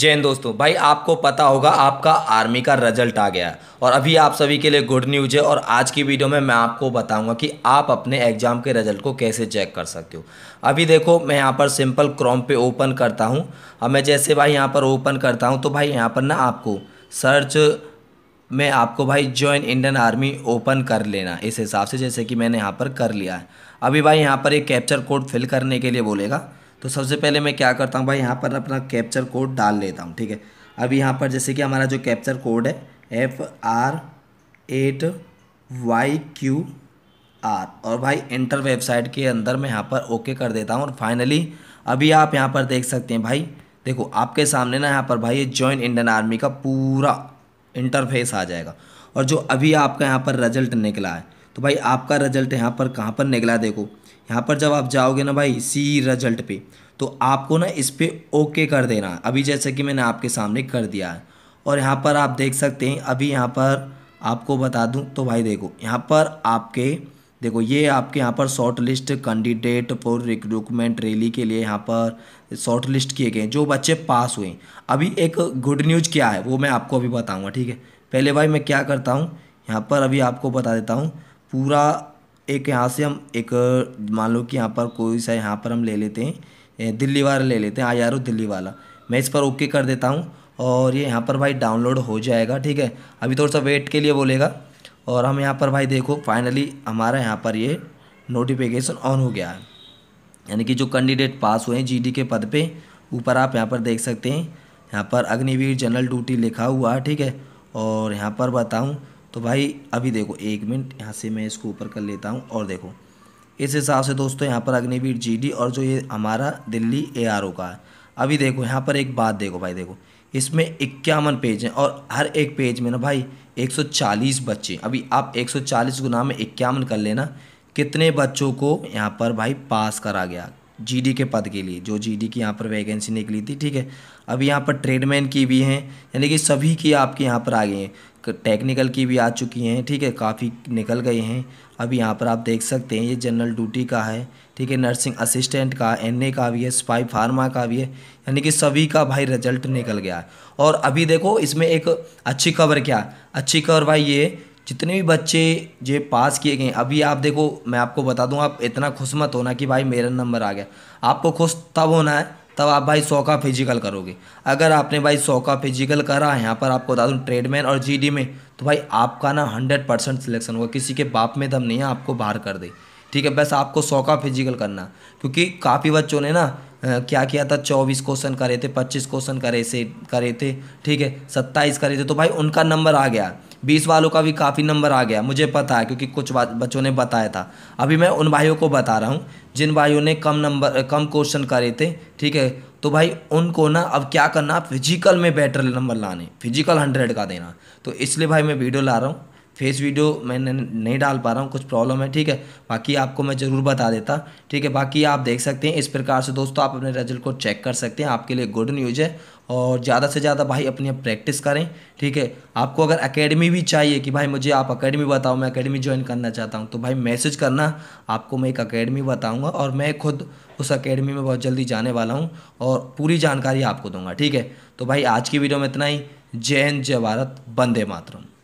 जैन दोस्तों भाई आपको पता होगा आपका आर्मी का रिजल्ट आ गया और अभी आप सभी के लिए गुड न्यूज है और आज की वीडियो में मैं आपको बताऊंगा कि आप अपने एग्ज़ाम के रिजल्ट को कैसे चेक कर सकते हो अभी देखो मैं यहाँ पर सिंपल क्रोम पे ओपन करता हूँ अब मैं जैसे भाई यहाँ पर ओपन करता हूँ तो भाई यहाँ पर ना आपको सर्च में आपको भाई ज्वाइन इंडियन आर्मी ओपन कर लेना इस हिसाब से जैसे कि मैंने यहाँ पर कर लिया है अभी भाई यहाँ पर एक कैप्चर कोड फिल करने के लिए बोलेगा तो सबसे पहले मैं क्या करता हूँ भाई यहाँ पर अपना कैप्चर कोड डाल लेता हूँ ठीक है अब यहाँ पर जैसे कि हमारा जो कैप्चर कोड है F R eight Y Q R और भाई इंटर वेबसाइट के अंदर मैं यहाँ पर ओके कर देता हूँ और फाइनली अभी आप यहाँ पर देख सकते हैं भाई देखो आपके सामने ना यहाँ पर भाई ये ज्वाइन इंडियन आर्मी का पूरा इंटरफेस आ जाएगा और जो अभी आपका यहाँ पर रिजल्ट निकला है तो भाई आपका रिजल्ट यहाँ पर कहाँ पर निकला देखो यहाँ पर जब आप जाओगे ना भाई सी रिजल्ट पे तो आपको ना इस पर ओके कर देना है अभी जैसे कि मैंने आपके सामने कर दिया है और यहाँ पर आप देख सकते हैं अभी यहाँ पर आपको बता दूँ तो भाई देखो यहाँ पर आपके देखो ये आपके यहाँ पर short list candidate for recruitment rally के लिए यहाँ पर शॉर्ट लिस्ट किए गए जो बच्चे पास हुए अभी एक गुड न्यूज़ क्या है वो मैं आपको अभी बताऊँगा ठीक है पहले भाई मैं क्या करता हूँ यहाँ पर अभी आपको बता देता हूँ पूरा एक यहाँ से हम एक मान लो कि यहाँ पर कोई सा यहाँ पर हम ले लेते हैं दिल्ली वाला ले लेते हैं आई आर ओ दिल्ली वाला मैं इस पर ओके कर देता हूँ और ये यहाँ पर भाई डाउनलोड हो जाएगा ठीक है अभी थोड़ा सा वेट के लिए बोलेगा और हम यहाँ पर भाई देखो फाइनली हमारा यहाँ पर ये नोटिफिकेशन ऑन हो गया है यानी कि जो कैंडिडेट पास हुए हैं जीडी के पद पे ऊपर आप यहाँ पर देख सकते हैं यहाँ पर अग्निवीर जनरल ड्यूटी लिखा हुआ है ठीक है और यहाँ पर बताऊँ तो भाई अभी देखो एक मिनट यहाँ से मैं इसको ऊपर कर लेता हूँ और देखो इस हिसाब से दोस्तों यहाँ पर अग्निवीर जीडी और जो ये हमारा दिल्ली एआरओ का है अभी देखो यहाँ पर एक बात देखो भाई देखो इसमें इक्यावन पेज हैं और हर एक पेज में ना भाई 140 बच्चे अभी आप 140 गुना में इक्यावन कर लेना कितने बच्चों को यहाँ पर भाई पास करा गया जीडी के पद के लिए जो जीडी की यहाँ पर वैकेंसी निकली थी ठीक है अभी यहाँ पर ट्रेडमैन की भी हैं यानी कि सभी की आपके यहाँ पर आ गए हैं टेक्निकल की भी आ चुकी हैं ठीक है काफ़ी निकल गए हैं अभी यहाँ पर आप देख सकते हैं ये जनरल ड्यूटी का है ठीक है नर्सिंग असिस्टेंट का एन का भी है स्पाई फार्मा का भी है यानी कि सभी का भाई रिजल्ट निकल गया है और अभी देखो इसमें एक अच्छी खबर क्या अच्छी खबर भाई ये जितने भी बच्चे जे पास किए गए अभी आप देखो मैं आपको बता दूँ आप इतना खुश मत होना कि भाई मेरा नंबर आ गया आपको खुश तब होना है तब आप भाई सौ का फिजिकल करोगे अगर आपने भाई सौ का फिजिकल करा है यहाँ पर आपको बता दूँ ट्रेडमैन और जीडी में तो भाई आपका ना हंड्रेड परसेंट सिलेक्शन होगा किसी के बाप में दम नहीं है आपको बाहर कर दे ठीक है बस आपको सौ का फिजिकल करना क्योंकि काफ़ी बच्चों ने ना क्या किया था चौबीस क्वेश्चन करे थे पच्चीस क्वेश्चन करे से करे थे ठीक है सत्ताईस करे थे तो भाई उनका नंबर आ गया बीस वालों का भी काफ़ी नंबर आ गया मुझे पता है क्योंकि कुछ बच्चों ने बताया था अभी मैं उन भाइयों को बता रहा हूँ जिन भाइयों ने कम नंबर कम क्वेश्चन करे थे ठीक है तो भाई उनको ना अब क्या करना फिजिकल में बेटर नंबर लाने फिजिकल हंड्रेड का देना तो इसलिए भाई मैं वीडियो ला रहा हूँ फेस वीडियो मैंने नहीं डाल पा रहा हूँ कुछ प्रॉब्लम है ठीक है बाकी आपको मैं ज़रूर बता देता ठीक है बाकी आप देख सकते हैं इस प्रकार से दोस्तों आप अपने रिजल्ट को चेक कर सकते हैं आपके लिए गुड न्यूज़ है और ज़्यादा से ज़्यादा भाई अपनी आप प्रैक्टिस करें ठीक है आपको अगर अकेडमी भी चाहिए कि भाई मुझे आप अकेडमी बताओ मैं अकेडमी ज्वाइन करना चाहता हूँ तो भाई मैसेज करना आपको मैं एक अकेडमी बताऊँगा और मैं खुद उस अकेडमी में बहुत जल्दी जाने वाला हूँ और पूरी जानकारी आपको दूंगा ठीक है तो भाई आज की वीडियो में इतना ही जय हिंद जय भारत वंदे मातरम